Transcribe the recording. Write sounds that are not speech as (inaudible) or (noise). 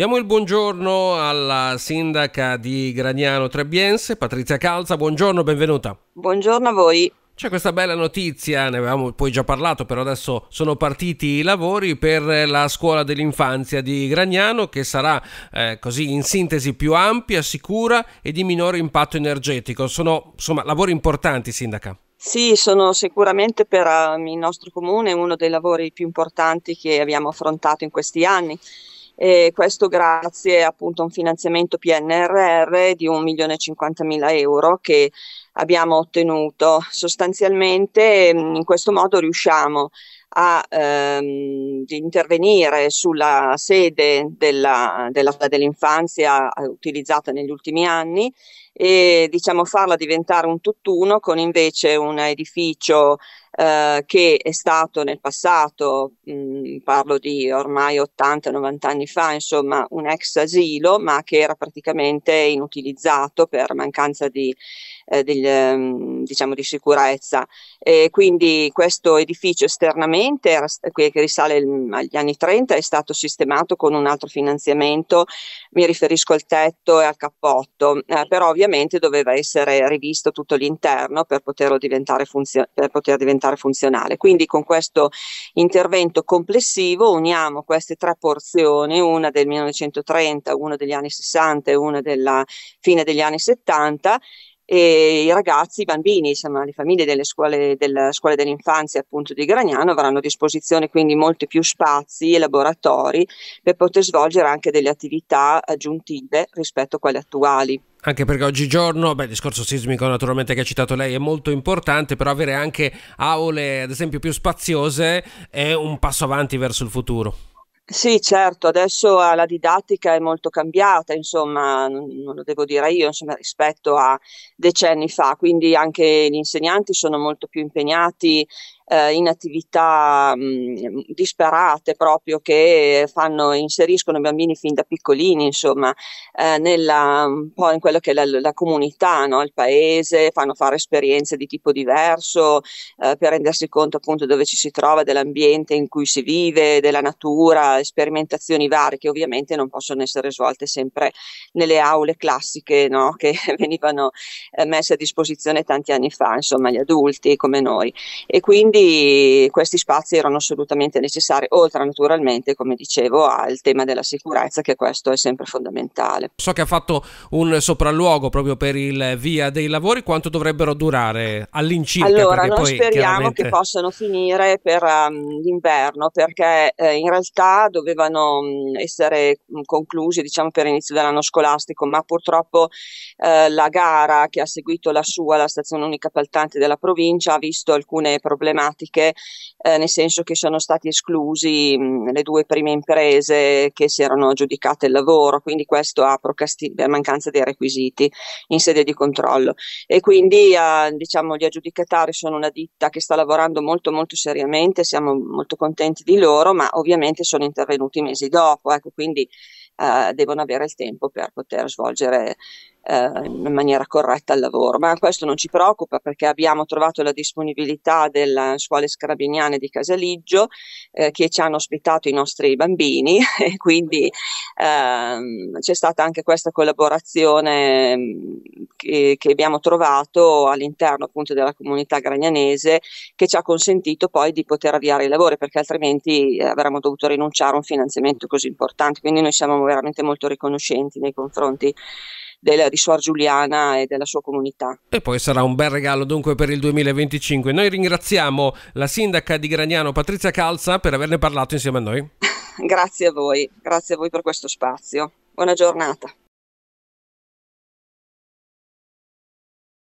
Diamo il buongiorno alla sindaca di Graniano Trebiense, Patrizia Calza. Buongiorno, benvenuta. Buongiorno a voi. C'è questa bella notizia, ne avevamo poi già parlato, però adesso sono partiti i lavori per la scuola dell'infanzia di Graniano, che sarà eh, così in sintesi più ampia, sicura e di minore impatto energetico. Sono insomma lavori importanti, sindaca. Sì, sono sicuramente per eh, il nostro comune uno dei lavori più importanti che abbiamo affrontato in questi anni e questo grazie appunto a un finanziamento PNRR di 1 milione e 50 mila euro che abbiamo ottenuto. Sostanzialmente mm, in questo modo riusciamo a ehm, intervenire sulla sede della, della, dell'infanzia eh, utilizzata negli ultimi anni e diciamo farla diventare un tutt'uno con invece un edificio eh, che è stato nel passato, mh, mm, parlo di ormai 80-90 anni fa, insomma, un ex asilo, ma che era praticamente inutilizzato per mancanza di, eh, degli, um, mm, diciamo di sicurezza. E quindi questo edificio esternamente, era, che risale agli anni 30, è stato sistemato con un altro finanziamento, mi riferisco al tetto e al cappotto, eh, però ovviamente doveva essere rivisto tutto l'interno per poterlo diventare, funzio- per poter diventare fare funzionale. Quindi con questo intervento complessivo uniamo queste tre porzioni, una del 1930, una degli anni 60 e una della fine degli anni 70 e i ragazzi, i bambini, insomma, le famiglie delle scuole, della scuola dell'infanzia appunto di Gragnano avranno a disposizione quindi molti più spazi e laboratori per poter svolgere anche delle attività aggiuntive rispetto a quelle attuali anche perché oggigiorno, beh, il discorso sismico naturalmente che ha citato lei è molto importante, però avere anche aule ad esempio più spaziose è un passo avanti verso il futuro. Sì, certo, adesso la didattica è molto cambiata, insomma, non lo devo dire io, insomma, rispetto a decenni fa, quindi anche gli insegnanti sono molto più impegnati eh, in attività mh, mm, disperate proprio che fanno, inseriscono i bambini fin da piccolini, insomma, eh, nella, mm, un po' in quello che è la, la comunità, no? il paese, fanno fare esperienze di tipo diverso eh, per rendersi conto appunto dove ci si trova, dell'ambiente in cui si vive, della natura, sperimentazioni varie che ovviamente non possono essere svolte sempre nelle aule classiche no? (laughs) che venivano eh, messe a disposizione tanti anni fa, insomma, gli adulti come noi. E quindi quindi questi spazi erano assolutamente necessari, oltre naturalmente, come dicevo, al tema della sicurezza, che questo è sempre fondamentale. So che ha fatto un sopralluogo proprio per il via dei lavori, quanto dovrebbero durare all'incirca? Allora, noi poi, speriamo chiaramente... che possano finire per um, l'inverno, perché eh, in realtà dovevano mh, mm, essere mh, mm, conclusi diciamo, per inizio dell'anno scolastico, ma purtroppo eh, la gara che ha seguito la sua, la stazione unica appaltante della provincia, ha visto alcune problematiche problematiche, eh, nel senso che sono stati esclusi mh, mm, le due prime imprese che si erano aggiudicate il lavoro, quindi questo ha procrasti- mancanza dei requisiti in sede di controllo. E quindi eh, diciamo, gli aggiudicatari sono una ditta che sta lavorando molto molto seriamente, siamo molto contenti di loro, ma ovviamente sono intervenuti mesi dopo, ecco, quindi eh, devono avere il tempo per poter svolgere eh, in maniera corretta al lavoro, ma questo non ci preoccupa perché abbiamo trovato la disponibilità delle scuole scarabiniane di Casaliggio eh, che ci hanno ospitato i nostri bambini (laughs) e quindi ehm, c'è stata anche questa collaborazione mm, che, che, abbiamo trovato all'interno appunto della comunità gragnanese che ci ha consentito poi di poter avviare i lavori perché altrimenti eh, avremmo dovuto rinunciare a un finanziamento così importante, quindi noi siamo veramente molto riconoscenti nei confronti della, di Suor Giuliana e della sua comunità. E poi sarà un bel regalo dunque per il 2025. Noi ringraziamo la sindaca di Graniano Patrizia Calza per averne parlato insieme a noi. (laughs) grazie a voi, grazie a voi per questo spazio. Buona giornata.